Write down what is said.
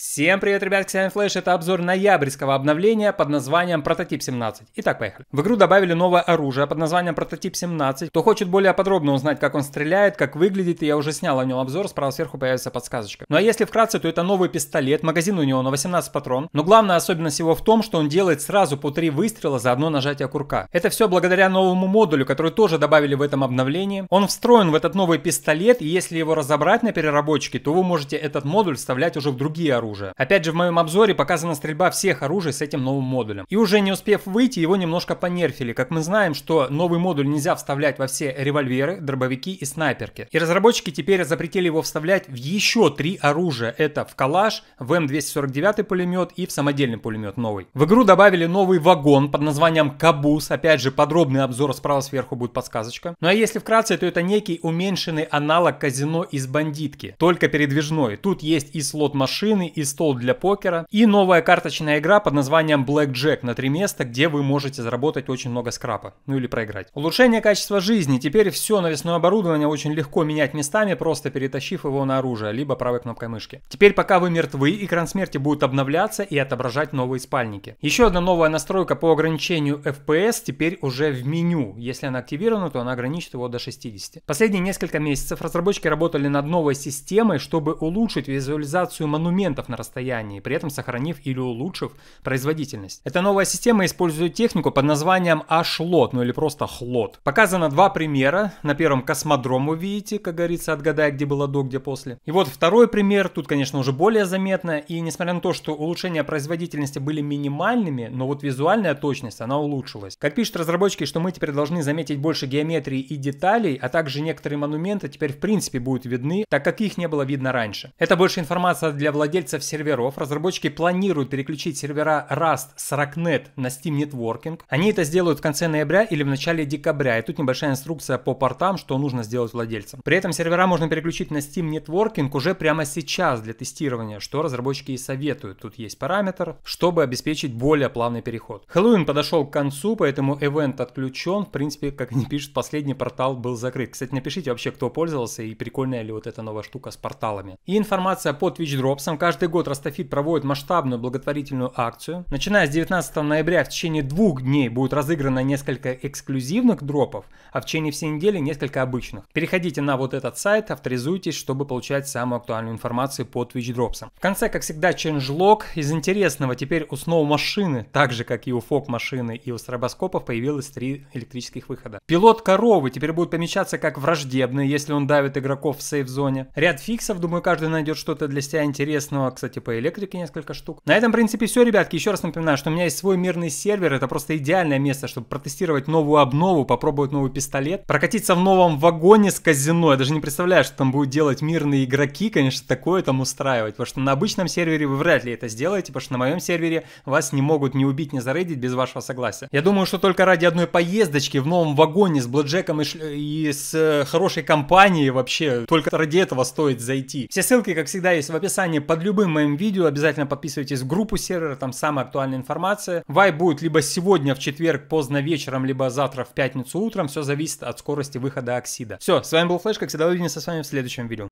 Всем привет, ребят, Xiaomi Флэш, это обзор ноябрьского обновления под названием Прототип 17. Итак, поехали. В игру добавили новое оружие под названием Прототип 17. Кто хочет более подробно узнать, как он стреляет, как выглядит, я уже снял о нем обзор, справа сверху появится подсказочка. Ну а если вкратце, то это новый пистолет, магазин у него на 18 патрон, но главная особенность его в том, что он делает сразу по 3 выстрела за одно нажатие курка. Это все благодаря новому модулю, который тоже добавили в этом обновлении. Он встроен в этот новый пистолет, и если его разобрать на переработчике, то вы можете этот модуль вставлять уже в другие оружия оружия. Опять же, в моем обзоре показана стрельба всех оружий с этим новым модулем. И уже не успев выйти, его немножко понерфили. Как мы знаем, что новый модуль нельзя вставлять во все револьверы, дробовики и снайперки. И разработчики теперь запретили его вставлять в еще три оружия. Это в Калаш, в М249 эм пулемет и в самодельный пулемет новый. В игру добавили новый вагон под названием Кабус. Опять же, подробный обзор справа сверху будет подсказочка. Ну а если вкратце, то это некий уменьшенный аналог казино из бандитки, только передвижной. Тут есть и слот машины, и стол для покера, и новая карточная игра под названием Black Jack на три места, где вы можете заработать очень много скрапа, ну или проиграть. Улучшение качества жизни. Теперь все навесное оборудование очень легко менять местами, просто перетащив его на оружие, либо правой кнопкой мышки. Теперь пока вы мертвы, экран смерти будет обновляться и отображать новые спальники. Еще одна новая настройка по ограничению FPS теперь уже в меню. Если она активирована, то она ограничит его до 60. Последние несколько месяцев разработчики работали над новой системой, чтобы улучшить визуализацию монументов на расстоянии, при этом сохранив или улучшив производительность. Эта новая система использует технику под названием H-лот, ну или просто хлот. Показано два примера. На первом космодром вы видите, как говорится, отгадай, где было до, где после. И вот второй пример, тут, конечно, уже более заметно. И несмотря на то, что улучшения производительности были минимальными, но вот визуальная точность, она улучшилась. Как пишут разработчики, что мы теперь должны заметить больше геометрии и деталей, а также некоторые монументы теперь в принципе будут видны, так как их не было видно раньше. Это больше информация для владельцев владельцев серверов. Разработчики планируют переключить сервера Rust с Racknet на Steam Networking. Они это сделают в конце ноября или в начале декабря. И тут небольшая инструкция по портам, что нужно сделать владельцам. При этом сервера можно переключить на Steam Networking уже прямо сейчас для тестирования, что разработчики и советуют. Тут есть параметр, чтобы обеспечить более плавный переход. Хэллоуин подошел к концу, поэтому event отключен. В принципе, как они пишут, последний портал был закрыт. Кстати, напишите вообще, кто пользовался и прикольная ли вот эта новая штука с порталами. И информация по Twitch Drops. Каждый Каждый год Ростафит проводит масштабную благотворительную акцию. Начиная с 19 ноября в течение двух дней будет разыграно несколько эксклюзивных дропов, а в течение всей недели несколько обычных. Переходите на вот этот сайт, авторизуйтесь, чтобы получать самую актуальную информацию по Twitch Drops. В конце, как всегда, ченджлог. Из интересного теперь у Snow машины, так же как и у Фок машины и у стробоскопов, появилось три электрических выхода. Пилот коровы теперь будет помечаться как враждебный, если он давит игроков в сейф-зоне. Ряд фиксов, думаю, каждый найдет что-то для себя интересного канал, кстати, по электрике несколько штук. На этом, в принципе, все, ребятки. Еще раз напоминаю, что у меня есть свой мирный сервер. Это просто идеальное место, чтобы протестировать новую обнову, попробовать новый пистолет, прокатиться в новом вагоне с казино. Я даже не представляю, что там будут делать мирные игроки, конечно, такое там устраивать. Потому что на обычном сервере вы вряд ли это сделаете, потому что на моем сервере вас не могут не убить, не зарейдить без вашего согласия. Я думаю, что только ради одной поездочки в новом вагоне с Блэджеком и, ш... и с э, хорошей компанией вообще, только ради этого стоит зайти. Все ссылки, как всегда, есть в описании под любым любым моим видео. Обязательно подписывайтесь в группу сервера, там самая актуальная информация. Вайп будет либо сегодня в четверг поздно вечером, либо завтра в пятницу утром. Все зависит от скорости выхода оксида. Все, с вами был Флеш, как всегда, увидимся с вами в следующем видео.